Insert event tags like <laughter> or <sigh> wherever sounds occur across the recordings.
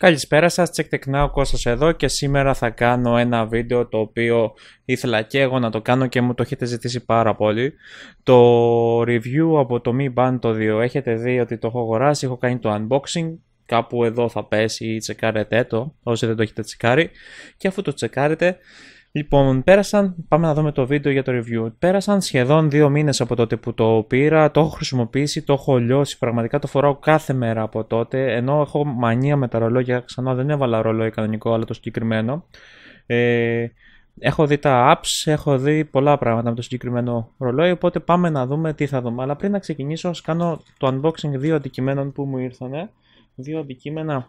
Καλησπέρα σας, τσεκτεκνά ο εδώ και σήμερα θα κάνω ένα βίντεο το οποίο ήθελα και εγώ να το κάνω και μου το έχετε ζητήσει πάρα πολύ. Το review από το Mi Band το 2 έχετε δει ότι το έχω αγοράσει, έχω κάνει το unboxing, κάπου εδώ θα πέσει ή τσεκάρετε το όσοι δεν το έχετε τσεκάρει και αφού το τσεκάρετε Λοιπόν, πέρασαν, πάμε να δούμε το βίντεο για το review. Πέρασαν σχεδόν δύο μήνες από τότε που το πήρα, το έχω χρησιμοποιήσει, το έχω λιώσει, πραγματικά το φοράω κάθε μέρα από τότε, ενώ έχω μανία με τα ρολόγια, ξανά δεν έβαλα ρολόι κανονικό, αλλά το συγκεκριμένο. Ε, έχω δει τα apps, έχω δει πολλά πράγματα με το συγκεκριμένο ρολόι, οπότε πάμε να δούμε τι θα δούμε. Αλλά πριν να ξεκινήσω, ας κάνω το unboxing δύο αντικειμένων που μου ήρθανε, δύο αντικείμενα,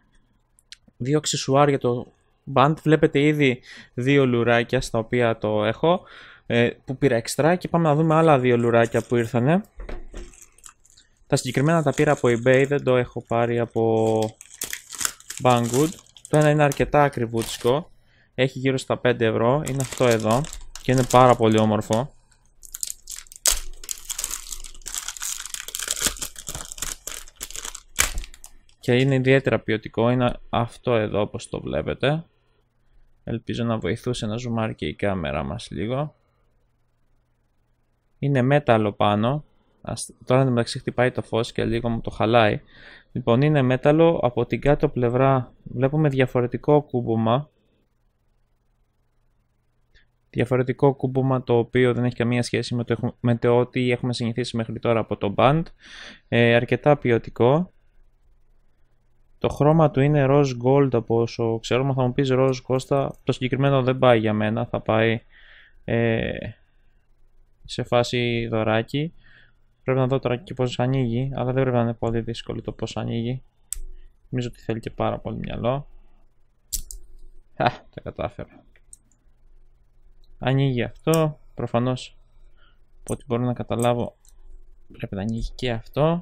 δύο αξισουάρ για το band. Βλέπετε ήδη δύο λουράκια στα οποία το έχω ε, που πήρα εξτρά και πάμε να δούμε άλλα δύο λουράκια που ήρθανε. Τα συγκεκριμένα τα πήρα από eBay, δεν το έχω πάρει από Banggood. Το ένα είναι αρκετά ακριβούτσικο, έχει γύρω στα 5 ευρώ, είναι αυτό εδώ και είναι πάρα πολύ όμορφο. και είναι ιδιαίτερα ποιοτικό, είναι αυτό εδώ όπως το βλέπετε. Ελπίζω να βοηθούσε να ζουμάρει και η κάμερα μας λίγο. Είναι μέταλλο πάνω. Ας, τώρα μεταξύ χτυπάει το φως και λίγο μου το χαλάει. Λοιπόν είναι μέταλλο από την κάτω πλευρά. Βλέπουμε διαφορετικό κούμπομα. Διαφορετικό κούμπομα το οποίο δεν έχει καμία σχέση με το, με ότι έχουμε συνηθίσει μέχρι τώρα από το band. Ε, αρκετά ποιοτικό. Το χρώμα του είναι rose gold από όσο ξέρουμε. Θα μου πεις rose κόστα το συγκεκριμένο δεν πάει για μένα, θα πάει ε, σε φάση δωράκι. Πρέπει να δω τώρα και πώς ανοίγει, αλλά δεν πρέπει να είναι πολύ δύσκολο το πώς ανοίγει. Νομίζω ότι θέλει και πάρα πολύ μυαλό. Α, τα κατάφερα. Ανοίγει αυτό, προφανώς από ό,τι μπορώ να καταλάβω πρέπει να ανοίγει και αυτό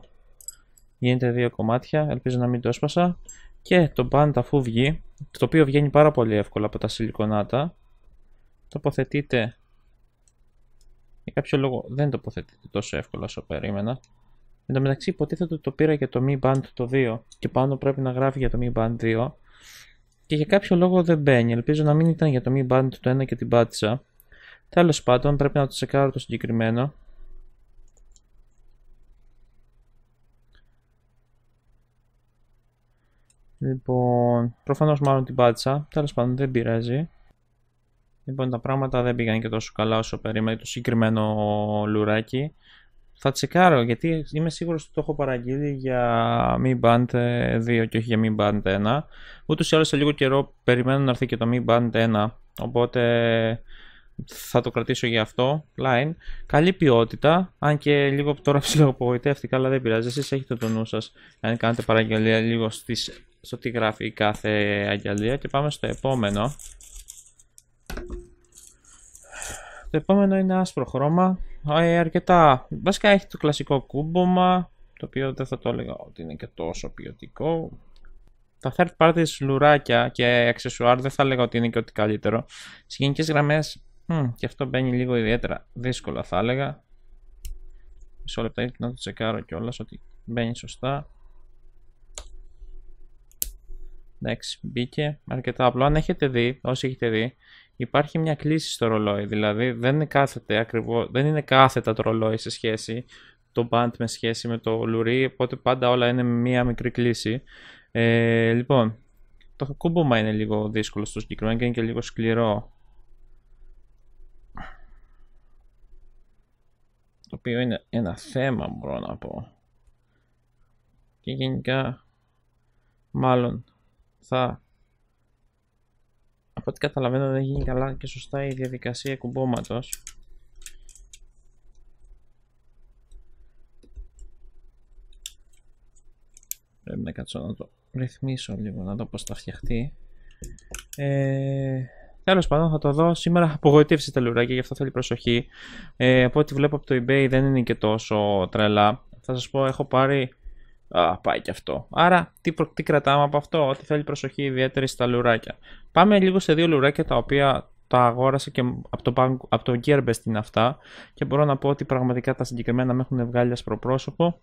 γίνεται δύο κομμάτια, ελπίζω να μην το έσπασα και το band αφού βγει, το οποίο βγαίνει πάρα πολύ εύκολα από τα σιλικονάτα τοποθετείτε για κάποιο λόγο δεν τοποθετείτε τόσο εύκολα όσο περίμενα Εν τω μεταξύ υποτίθεται ότι το πήρα για το Mi Band το 2 και πάνω πρέπει να γράφει για το Mi Band 2 και για κάποιο λόγο δεν μπαίνει. Ελπίζω να μην ήταν για το Mi Band το 1 και την πάτησα. Τέλος πάντων πρέπει να το τσεκάρω το συγκεκριμένο. Λοιπόν, προφανώς μάλλον την πάτησα. Τέλος πάντων, δεν πειράζει. Λοιπόν, τα πράγματα δεν πήγαν και τόσο καλά όσο περίμενα το συγκεκριμένο λουράκι. Θα τσεκάρω γιατί είμαι σίγουρος ότι το έχω παραγγείλει για Mi Band 2 και όχι για Mi Band 1. Ούτως ή άλλως σε λίγο καιρό περιμένω να έρθει και το Mi Band 1, οπότε θα το κρατήσω για αυτό, line. Καλή ποιότητα, αν και λίγο τώρα ψηλό απογοητεύτηκα, αλλά δεν πειράζει. Εσείς έχετε το νου σας. αν κάνετε παραγγελία λίγο στις στο τι γράφει η κάθε αγγελία και πάμε στο επόμενο. Το επόμενο είναι άσπρο χρώμα. Ε, αρκετά. Βασικά έχει το κλασικό κούμπομα, το οποίο δεν θα το έλεγα ότι είναι και τόσο ποιοτικό. Τα third party λουράκια και αξεσουάρ δεν θα έλεγα ότι είναι και ότι καλύτερο. Στις γενικές γραμμές, και αυτό μπαίνει λίγο ιδιαίτερα δύσκολα θα έλεγα. Μισό λεπτό να το τσεκάρω κιόλας ότι μπαίνει σωστά. Εντάξει, μπήκε αρκετά απλό. Αν έχετε δει, όσοι έχετε δει, υπάρχει μια κλίση στο ρολόι. Δηλαδή δεν είναι, κάθετε, ακριβώς, δεν είναι κάθετα το ρολόι σε σχέση το band με σχέση με το λουρί, οπότε πάντα όλα είναι μια μικρή κλίση. Ε, λοιπόν, το κούμπομα είναι λίγο δύσκολο στο συγκεκριμένο και είναι και λίγο σκληρό. Το οποίο είναι ένα θέμα μπορώ να πω. Και γενικά, μάλλον θα... Από ό,τι καταλαβαίνω δεν γίνει καλά και σωστά η διαδικασία κουμπώματος. Πρέπει να κάτσω να το ρυθμίσω λίγο, να δω πώς θα φτιαχτεί. Ε, Τέλος πάντων, θα το δω. Σήμερα απογοητεύσει τα λουράκια, γι' αυτό θέλει προσοχή. Ε, από ό,τι βλέπω από το eBay δεν είναι και τόσο τρελά. Θα σας πω, έχω πάρει α, πάει και αυτό. Άρα τι, προ, κρατάμε από αυτό, ότι θέλει προσοχή ιδιαίτερη στα λουράκια. Πάμε λίγο σε δύο λουράκια τα οποία τα αγόρασα και από το, bank, από το Gearbest είναι αυτά και μπορώ να πω ότι πραγματικά τα συγκεκριμένα με έχουν βγάλει ασπροπρόσωπο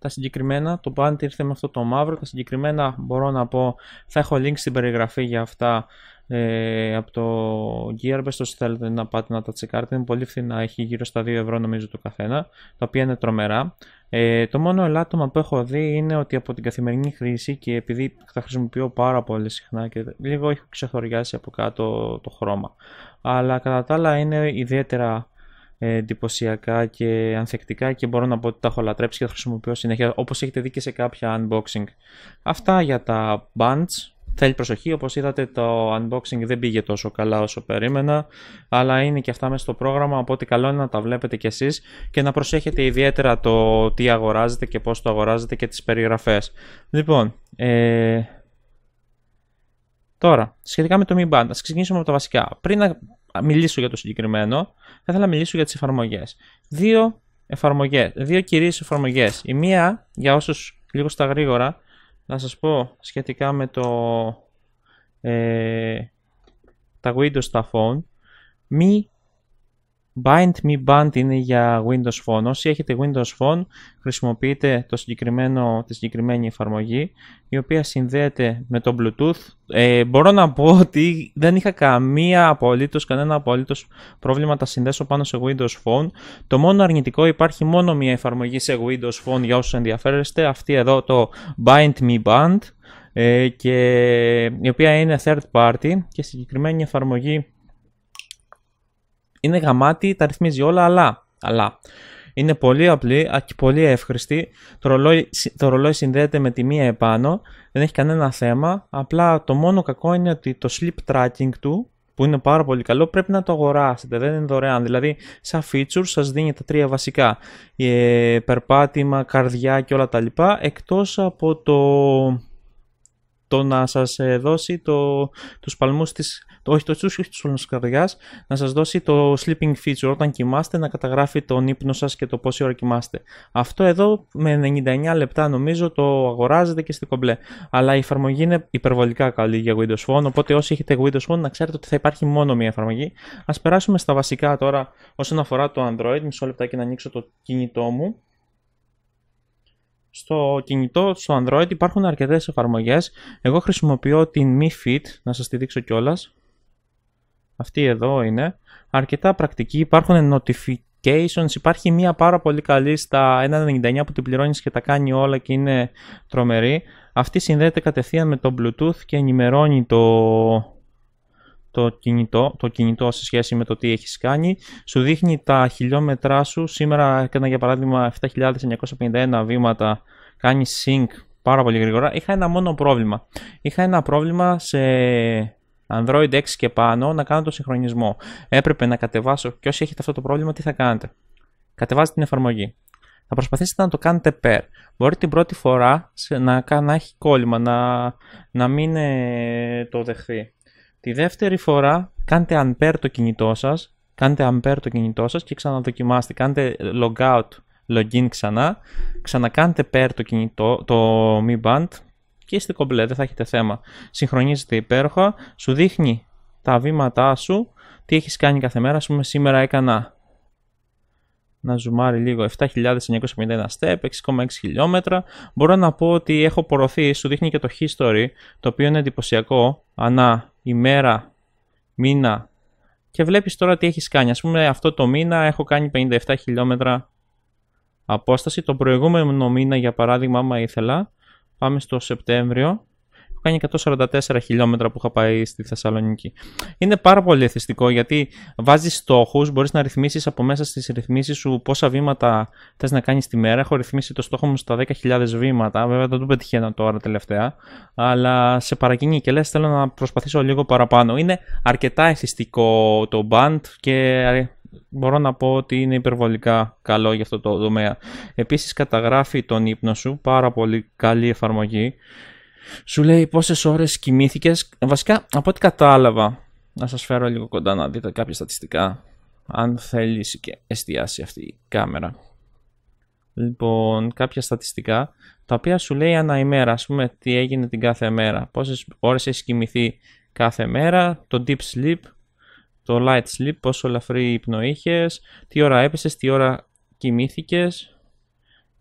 τα συγκεκριμένα, το πάντι ήρθε με αυτό το μαύρο, τα συγκεκριμένα μπορώ να πω, θα έχω link στην περιγραφή για αυτά ε, από το Gearbest, όσοι θέλετε να πάτε να τα τσεκάρετε, είναι πολύ φθηνά, έχει γύρω στα 2 ευρώ νομίζω το καθένα, τα οποία είναι τρομερά. Ε, το μόνο ελάττωμα που έχω δει είναι ότι από την καθημερινή χρήση και επειδή τα χρησιμοποιώ πάρα πολύ συχνά και λίγο έχω ξεχωριάσει από κάτω το χρώμα. Αλλά κατά τα άλλα είναι ιδιαίτερα ε, εντυπωσιακά και ανθεκτικά και μπορώ να πω ότι τα έχω λατρέψει και τα χρησιμοποιώ συνέχεια όπως έχετε δει και σε κάποια unboxing. Αυτά για τα bands. Θέλει προσοχή, όπως είδατε το unboxing δεν πήγε τόσο καλά όσο περίμενα αλλά είναι και αυτά μέσα στο πρόγραμμα οπότε καλό είναι να τα βλέπετε κι εσείς και να προσέχετε ιδιαίτερα το τι αγοράζετε και πώς το αγοράζετε και τις περιγραφές. Λοιπόν, ε... Τώρα, σχετικά με το Mi Band, ας ξεκινήσουμε από τα βασικά. Πριν να μιλήσω για το συγκεκριμένο, θα ήθελα να μιλήσω για τις εφαρμογές. Δύο, εφαρμογές, δύο κυρίες εφαρμογές. Η μία, για όσους λίγο στα γρήγορα, να σας πω σχετικά με το, ε, τα Windows τα phone, μη Bind Me Band είναι για Windows Phone. Όσοι έχετε Windows Phone, χρησιμοποιείτε το συγκεκριμένο, τη συγκεκριμένη εφαρμογή, η οποία συνδέεται με το Bluetooth. Ε, μπορώ να πω ότι δεν είχα καμία απολύτως, κανένα απολύτως πρόβλημα τα συνδέσω πάνω σε Windows Phone. Το μόνο αρνητικό υπάρχει μόνο μια εφαρμογή σε Windows Phone για όσους ενδιαφέρεστε, αυτή εδώ το Bind Me Band, ε, και, η οποία είναι third party και συγκεκριμένη εφαρμογή είναι γαμάτι, τα ρυθμίζει όλα, αλλά, αλλά είναι πολύ απλή και πολύ εύχρηστη. Το ρολόι, το ρολόι συνδέεται με τη μία επάνω, δεν έχει κανένα θέμα. Απλά το μόνο κακό είναι ότι το sleep tracking του, που είναι πάρα πολύ καλό, πρέπει να το αγοράσετε, δεν είναι δωρεάν. Δηλαδή, σαν feature σας δίνει τα τρία βασικά, ε, περπάτημα, καρδιά και όλα τα λοιπά, εκτός από το, να σας ε, δώσει το, τους παλμούς της το όχι το τη να σας δώσει το sleeping feature όταν κοιμάστε να καταγράφει τον ύπνο σας και το πόση ώρα κοιμάστε. Αυτό εδώ με 99 λεπτά νομίζω το αγοράζετε και στην κομπλέ. Αλλά η εφαρμογή είναι υπερβολικά καλή για Windows Phone, οπότε όσοι έχετε Windows Phone να ξέρετε ότι θα υπάρχει μόνο μία εφαρμογή. Ας περάσουμε στα βασικά τώρα όσον αφορά το Android, μισό λεπτά και να ανοίξω το κινητό μου στο κινητό, στο Android υπάρχουν αρκετές εφαρμογές. Εγώ χρησιμοποιώ την Mi Fit, να σας τη δείξω κιόλας αυτή εδώ είναι, αρκετά πρακτική. Υπάρχουν notifications, υπάρχει μία πάρα πολύ καλή στα 1.99 που την πληρώνεις και τα κάνει όλα και είναι τρομερή. Αυτή συνδέεται κατευθείαν με το Bluetooth και ενημερώνει το, το κινητό, το κινητό σε σχέση με το τι έχεις κάνει. Σου δείχνει τα χιλιόμετρά σου. Σήμερα έκανα για παράδειγμα 7.951 βήματα. Κάνει sync πάρα πολύ γρήγορα. Είχα ένα μόνο πρόβλημα. Είχα ένα πρόβλημα σε Android 6 και πάνω να κάνω το συγχρονισμό. Έπρεπε να κατεβάσω και όσοι έχετε αυτό το πρόβλημα, τι θα κάνετε. Κατεβάζετε την εφαρμογή. Θα προσπαθήσετε να το κάνετε pair. Μπορεί την πρώτη φορά να, να έχει κόλλημα, να, να μην ε, το δεχθεί. Τη δεύτερη φορά κάντε unpair το κινητό σας, κάντε unpair το κινητό σας και ξαναδοκιμάστε. Κάντε ε, logout, login ξανά, ξανακάντε pair το κινητό, το Mi Band, και είστε κομπλέ, δεν θα έχετε θέμα. Συγχρονίζεται υπέροχα, σου δείχνει τα βήματά σου, τι έχεις κάνει κάθε μέρα. Ας πούμε σήμερα έκανα να ζουμάρει λίγο 7.951 step, 6,6 χιλιόμετρα. Μπορώ να πω ότι έχω πορωθεί, σου δείχνει και το history, το οποίο είναι εντυπωσιακό, ανά ημέρα, μήνα και βλέπεις τώρα τι έχεις κάνει. Ας πούμε αυτό το μήνα έχω κάνει 57 χιλιόμετρα απόσταση. Το προηγούμενο μήνα για παράδειγμα άμα ήθελα Πάμε στο Σεπτέμβριο. Έχω κάνει 144 χιλιόμετρα που είχα πάει στη Θεσσαλονίκη. Είναι πάρα πολύ εθιστικό γιατί βάζεις στόχους, μπορείς να ρυθμίσεις από μέσα στις ρυθμίσεις σου πόσα βήματα θες να κάνεις τη μέρα. Έχω ρυθμίσει το στόχο μου στα 10.000 βήματα. Βέβαια δεν το πετυχαίνω τώρα τελευταία. Αλλά σε παρακινεί και λες: Θέλω να προσπαθήσω λίγο παραπάνω. Είναι αρκετά εθιστικό το band και μπορώ να πω ότι είναι υπερβολικά καλό για αυτό το δομέα. Επίσης καταγράφει τον ύπνο σου, πάρα πολύ καλή εφαρμογή. Σου λέει πόσες ώρες κοιμήθηκες. Βασικά από ό,τι κατάλαβα, να σας φέρω λίγο κοντά να δείτε κάποια στατιστικά, αν θέλεις και εστιάσει αυτή η κάμερα. Λοιπόν, κάποια στατιστικά, τα οποία σου λέει ανά ημέρα, ας πούμε τι έγινε την κάθε μέρα, πόσες ώρες έχεις κοιμηθεί κάθε μέρα, το deep sleep, το light sleep, πόσο ελαφρύ ύπνο είχες, τι ώρα έπεσες, τι ώρα κοιμήθηκες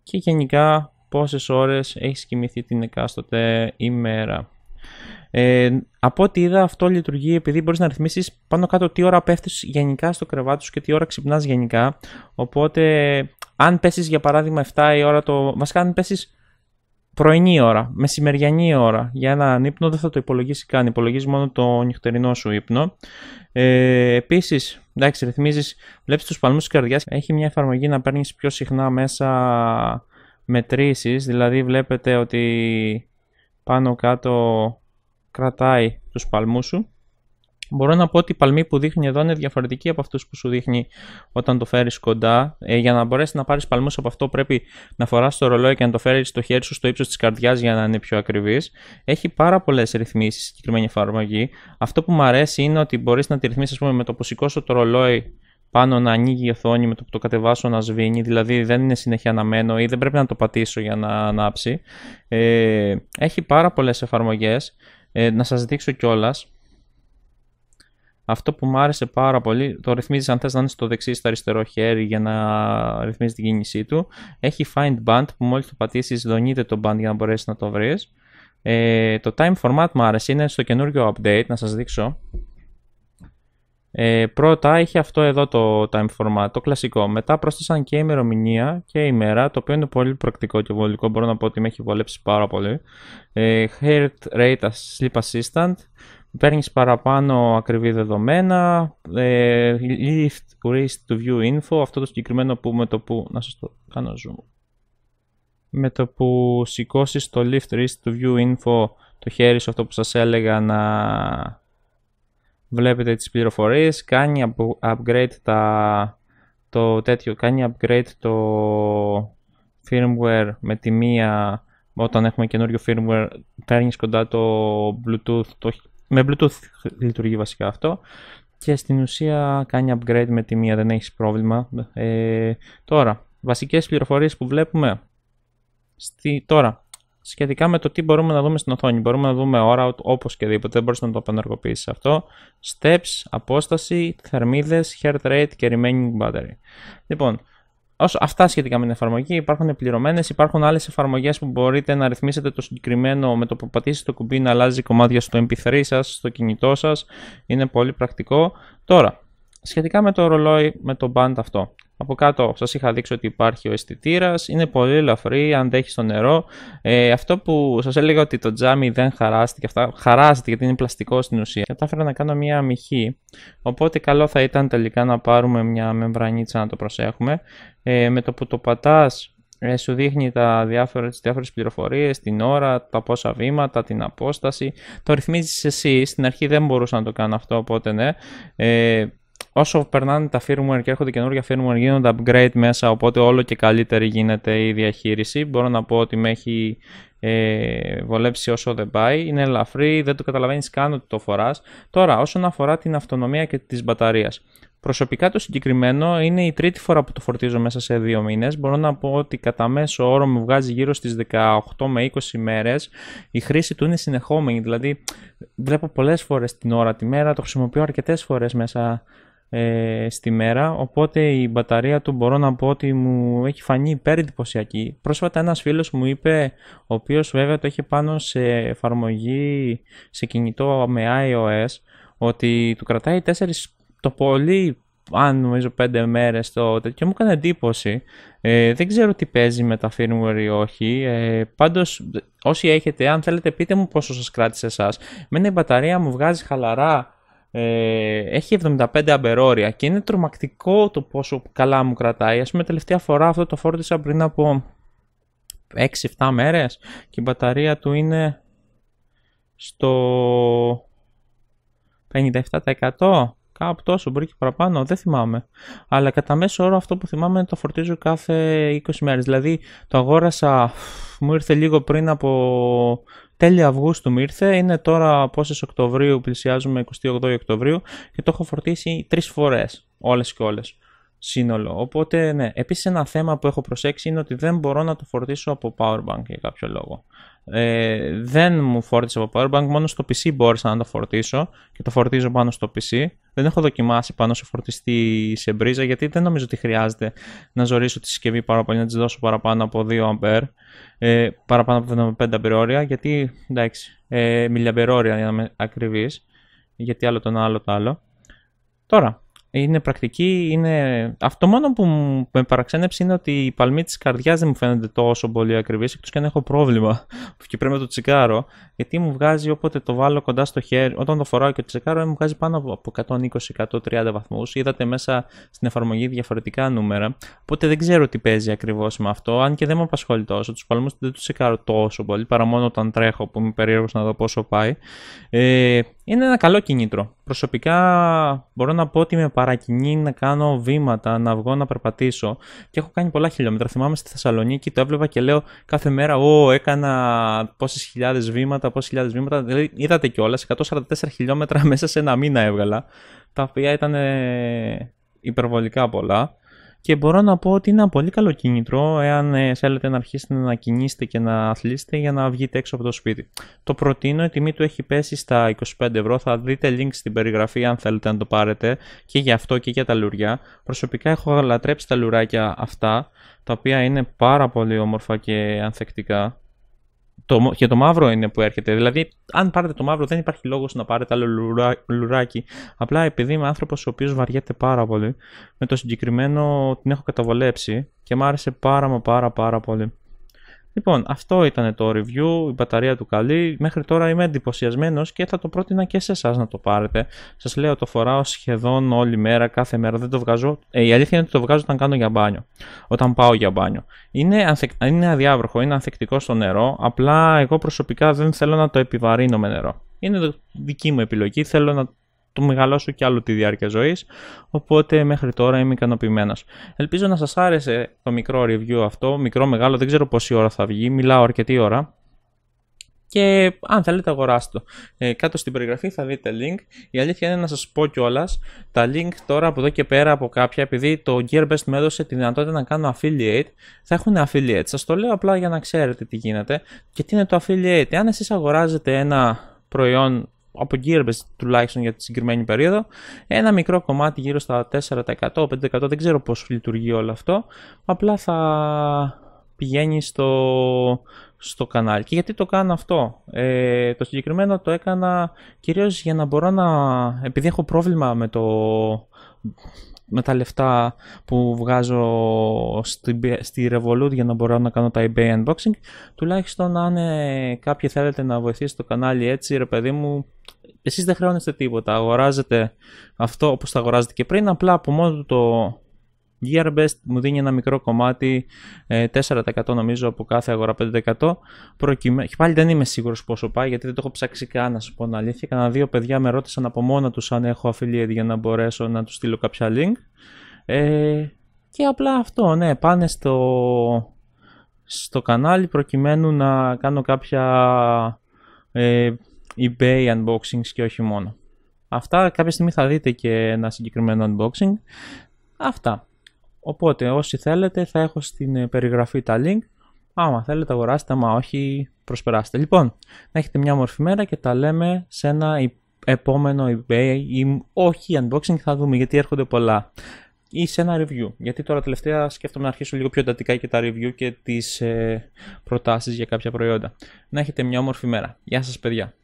και γενικά πόσες ώρες έχεις κοιμηθεί την εκάστοτε ημέρα. Ε, από ό,τι είδα αυτό λειτουργεί επειδή μπορείς να ρυθμίσεις πάνω κάτω τι ώρα πέφτεις γενικά στο κρεβάτι σου και τι ώρα ξυπνάς γενικά. Οπότε αν πέσεις για παράδειγμα 7 η ώρα το... Βασικά αν πέσεις πρωινή ώρα, μεσημεριανή ώρα για έναν ύπνο δεν θα το υπολογίσει καν. Υπολογίζει μόνο το νυχτερινό σου ύπνο. Ε, Επίσης, εντάξει, ρυθμίζεις, βλέπεις τους παλμούς της καρδιάς. Έχει μια εφαρμογή να παίρνεις πιο συχνά μέσα μετρήσεις. Δηλαδή, βλέπετε ότι πάνω κάτω κρατάει τους παλμούς σου Μπορώ να πω ότι η παλμή που δείχνει εδώ είναι διαφορετική από αυτούς που σου δείχνει όταν το φέρεις κοντά. Ε, για να μπορέσεις να πάρεις παλμούς από αυτό, πρέπει να φοράς το ρολόι και να το φέρεις στο χέρι σου στο ύψος της καρδιάς για να είναι πιο ακριβής. Έχει πάρα πολλές ρυθμίσεις η συγκεκριμένη εφαρμογή. Αυτό που μου αρέσει είναι ότι μπορείς να τη ρυθμίσεις, πούμε, με το που σηκώσω το ρολόι πάνω να ανοίγει η οθόνη, με το που το κατεβάσω να σβήνει, δηλαδή δεν είναι συνέχεια αναμένο ή δεν πρέπει να το πατήσω για να ανάψει. Ε, έχει πάρα πολλές εφαρμογές. Ε, να σας δείξω κιόλας. Αυτό που μου άρεσε πάρα πολύ, το ρυθμίζεις αν θες να είναι στο δεξί ή στο αριστερό χέρι για να ρυθμίζεις την κίνησή του. Έχει find band που μόλις το πατήσεις δονείται το band για να μπορέσεις να το βρεις. Ε, το time format μου άρεσε, είναι στο καινούργιο update, να σας δείξω. Ε, πρώτα είχε αυτό εδώ το time format, το κλασικό. Μετά πρόσθεσαν και ημερομηνία και ημέρα, το οποίο είναι πολύ πρακτικό και βολικό. Μπορώ να πω ότι με έχει βολέψει πάρα πολύ. Ε, heart rate sleep assistant. Παίρνεις παραπάνω ακριβή δεδομένα, ε, lift Wrist, to view info, αυτό το συγκεκριμένο που με το που, να σας το κάνω zoom. Με το που σηκώσεις το lift Wrist, to view info, το χέρι σου αυτό που σας έλεγα να βλέπετε τις πληροφορίες, κάνει upgrade τα, το τέτοιο, κάνει upgrade το firmware με τη μία όταν έχουμε καινούριο firmware παίρνεις κοντά το bluetooth το με Bluetooth λειτουργεί βασικά αυτό και στην ουσία κάνει upgrade με τη μία, δεν έχεις πρόβλημα. Ε, τώρα, βασικές πληροφορίες που βλέπουμε στη, τώρα, σχετικά με το τι μπορούμε να δούμε στην οθόνη. Μπορούμε να δούμε ώρα όπως και δίποτε, δεν μπορείς να το απενεργοποιήσεις αυτό. Steps, απόσταση, θερμίδες, heart rate και remaining battery. Λοιπόν, Όσο αυτά σχετικά με την εφαρμογή υπάρχουν πληρωμένε. Υπάρχουν άλλες εφαρμογές που μπορείτε να ρυθμίσετε το συγκεκριμένο με το που πατήσετε το κουμπί να αλλάζει κομμάτια στο MP3 σας, στο κινητό σας. Είναι πολύ πρακτικό. Τώρα, σχετικά με το ρολόι, με το band αυτό. Από κάτω σας είχα δείξει ότι υπάρχει ο αισθητήρας, είναι πολύ ελαφρύ, αντέχει στο νερό. Ε, αυτό που σας έλεγα ότι το τζάμι δεν χαράστηκε, αυτά, Χαράζεται γιατί είναι πλαστικό στην ουσία. Κατάφερα να κάνω μια μυχη οπότε καλό θα ήταν τελικά να πάρουμε μια μεμβρανίτσα να το προσέχουμε. Ε, με το που το πατάς ε, σου δείχνει τα διάφορα, τις διάφορες πληροφορίες, την ώρα, τα πόσα βήματα, την απόσταση. Το ρυθμίζεις εσύ, στην αρχή δεν μπορούσα να το κάνω αυτό, οπότε ναι. Ε, όσο περνάνε τα firmware και έρχονται καινούργια firmware γίνονται upgrade μέσα οπότε όλο και καλύτερη γίνεται η διαχείριση μπορώ να πω ότι με έχει ε, βολέψει όσο δεν πάει είναι ελαφρύ, δεν το καταλαβαίνεις καν ότι το φοράς. τώρα όσον αφορά την αυτονομία και της μπαταρία. Προσωπικά το συγκεκριμένο είναι η τρίτη φορά που το φορτίζω μέσα σε δύο μήνες. Μπορώ να πω ότι κατά μέσο όρο μου βγάζει γύρω στις 18 με 20 μέρες. Η χρήση του είναι συνεχόμενη, δηλαδή βλέπω πολλές φορές την ώρα τη μέρα, το χρησιμοποιώ αρκετές φορές μέσα ε, στη μέρα, οπότε η μπαταρία του μπορώ να πω ότι μου έχει φανεί υπερεντυπωσιακή. Πρόσφατα ένας φίλος μου είπε, ο οποίος βέβαια το έχει πάνω σε εφαρμογή σε κινητό με iOS, ότι του κρατάει 4 το πολύ αν νομίζω 5 μέρες το τέτοιο μου έκανε εντύπωση ε, δεν ξέρω τι παίζει με τα firmware ή όχι ε, πάντως όσοι έχετε αν θέλετε πείτε μου πόσο σας κράτησε εσάς μένα η μπαταρία μου ποσο σας κρατησε εσα μενα χαλαρά ε, έχει 75 αμπερόρια και είναι τρομακτικό το πόσο καλά μου κρατάει. Ας πούμε τελευταία φορά αυτό το φόρτισα πριν από 6-7 μέρες και η μπαταρία του είναι στο 57% κάπου τόσο, μπορεί και παραπάνω, δεν θυμάμαι. Αλλά κατά μέσο όρο αυτό που θυμάμαι είναι το φορτίζω κάθε 20 μέρες. Δηλαδή το αγόρασα, μου ήρθε λίγο πριν από Τέλη Αυγούστου μου ήρθε, είναι τώρα πόσες Οκτωβρίου, πλησιάζουμε 28 Οκτωβρίου και το έχω φορτίσει τρεις φορές όλες και όλες. Σύνολο. Οπότε, ναι. Επίσης, ένα θέμα που έχω προσέξει είναι ότι δεν μπορώ να το φορτίσω από powerbank για κάποιο λόγο ε, δεν μου φόρτισε από powerbank, μόνο στο PC μπόρεσα να το φορτίσω και το φορτίζω πάνω στο PC. Δεν έχω δοκιμάσει πάνω σε φορτιστή σε μπρίζα γιατί δεν νομίζω ότι χρειάζεται να ζωρίσω τη συσκευή πάρα πολύ, να της δώσω παραπάνω από αμπέρ, ε, παραπάνω από 5 αμπερόρια, γιατί εντάξει, ε, μιλιαμπερόρια για να είμαι ακριβής, γιατί άλλο τον άλλο το άλλο. Τώρα, είναι πρακτική, είναι... Αυτό μόνο που με παραξένεψε είναι ότι οι παλμοί της καρδιάς δεν μου φαίνονται τόσο πολύ ακριβείς, εκτός και αν έχω πρόβλημα <laughs> και πρέπει να το τσικάρω, γιατί μου βγάζει όποτε το βάλω κοντά στο χέρι, όταν το φοράω και το τσικαρω μου βγάζει πάνω από 120-130 βαθμούς. Είδατε μέσα στην εφαρμογή διαφορετικά νούμερα, οπότε δεν ξέρω τι παίζει ακριβώς με αυτό, αν και δεν με απασχολεί τόσο. Τους παλμούς δεν τους τσεκάρω τόσο πολύ, παρά μόνο όταν τρέχω που είμαι περίεργος να δω πόσο πάει. Ε, είναι ένα καλό κινήτρο. Προσωπικά μπορώ να πω ότι με παρακινεί να κάνω βήματα, να βγω να περπατήσω και έχω κάνει πολλά χιλιόμετρα. Θυμάμαι στη Θεσσαλονίκη το έβλεπα και λέω κάθε μέρα: Ω, έκανα πόσες χιλιάδες βήματα, πόσες χιλιάδες βήματα. Δηλαδή, είδατε κιόλας 144 χιλιόμετρα <laughs> μέσα σε ένα μήνα έβγαλα, τα οποία ήταν υπερβολικά πολλά. Και μπορώ να πω ότι είναι ένα πολύ καλό κίνητρο εάν ε, θέλετε να αρχίσετε να κινήσετε και να αθλήσετε για να βγείτε έξω από το σπίτι. Το προτείνω, η τιμή του έχει πέσει στα 25 ευρώ. Θα δείτε link στην περιγραφή αν θέλετε να το πάρετε και για αυτό και για τα λουριά. Προσωπικά έχω λατρέψει τα λουράκια αυτά, τα οποία είναι πάρα πολύ όμορφα και ανθεκτικά. Το, και το μαύρο είναι που έρχεται. Δηλαδή, αν πάρετε το μαύρο, δεν υπάρχει λόγος να πάρετε άλλο λουράκι. Απλά επειδή είμαι άνθρωπος ο οποίος βαριέται πάρα πολύ, με το συγκεκριμένο την έχω καταβολέψει και μου άρεσε πάρα μα πάρα πάρα πολύ. Λοιπόν, αυτό ήταν το review, η μπαταρία του καλή. Μέχρι τώρα είμαι εντυπωσιασμένος και θα το πρότεινα και σε εσάς να το πάρετε. Σας λέω, το φοράω σχεδόν όλη μέρα, κάθε μέρα. Δεν το βγάζω. Ε, η αλήθεια είναι ότι το βγάζω όταν κάνω για μπάνιο. Όταν πάω για μπάνιο. Είναι, είναι αδιάβροχο, είναι ανθεκτικό στο νερό. Απλά εγώ προσωπικά δεν θέλω να το επιβαρύνω με νερό. Είναι δική μου επιλογή. Θέλω να το μεγαλώσω κι άλλο τη διάρκεια ζωής. Οπότε μέχρι τώρα είμαι ικανοποιημένος. Ελπίζω να σας άρεσε το μικρό review αυτό. Μικρό, μεγάλο, δεν ξέρω πόση ώρα θα βγει. Μιλάω αρκετή ώρα. Και αν θέλετε, αγοράστε το. Ε, κάτω στην περιγραφή θα δείτε link. Η αλήθεια είναι να σας πω κιόλας τα link τώρα από εδώ και πέρα από κάποια, επειδή το Gearbest με έδωσε τη δυνατότητα να κάνω affiliate, θα έχουν affiliate. Σας το λέω απλά για να ξέρετε τι γίνεται και τι είναι το affiliate. Αν εσείς αγοράζετε ένα προϊόν από γύρω τουλάχιστον για τη συγκεκριμένη περίοδο, ένα μικρό κομμάτι γύρω στα 4%, 5%, δεν ξέρω πώς λειτουργεί όλο αυτό, απλά θα πηγαίνει στο, στο κανάλι. Και γιατί το κάνω αυτό. Ε, το συγκεκριμένο το έκανα κυρίως για να μπορώ να, επειδή έχω πρόβλημα με το, με τα λεφτά που βγάζω στη, Revolut για να μπορώ να κάνω τα eBay unboxing τουλάχιστον αν ε, κάποιοι θέλετε να βοηθήσει το κανάλι έτσι ρε παιδί μου εσείς δεν χρεώνεστε τίποτα. Αγοράζετε αυτό όπως το αγοράζετε και πριν. Απλά από μόνο το GearBest μου δίνει ένα μικρό κομμάτι, 4% ε, νομίζω από κάθε αγορά, 5%. Προκειμένου, και πάλι δεν είμαι σίγουρος πόσο πάει, γιατί δεν το έχω ψάξει καν να σου πω την αλήθεια. δύο παιδιά με ρώτησαν από μόνα τους αν έχω affiliate για να μπορέσω να τους στείλω κάποια link. Ε, και απλά αυτό, ναι, πάνε στο, στο κανάλι προκειμένου να κάνω κάποια ε, eBay unboxings και όχι μόνο. Αυτά κάποια στιγμή θα δείτε και ένα συγκεκριμένο unboxing. Αυτά. Οπότε όσοι θέλετε θα έχω στην ε, περιγραφή τα link. Άμα θέλετε αγοράστε, άμα όχι προσπεράστε. Λοιπόν, να έχετε μια μορφή μέρα και τα λέμε σε ένα επόμενο eBay ή όχι unboxing θα δούμε γιατί έρχονται πολλά ή σε ένα review. Γιατί τώρα τελευταία σκέφτομαι να αρχίσω λίγο πιο εντατικά και τα review και τις ε, προτάσεις για κάποια προϊόντα. Να έχετε μια όμορφη μέρα. Γεια σας παιδιά.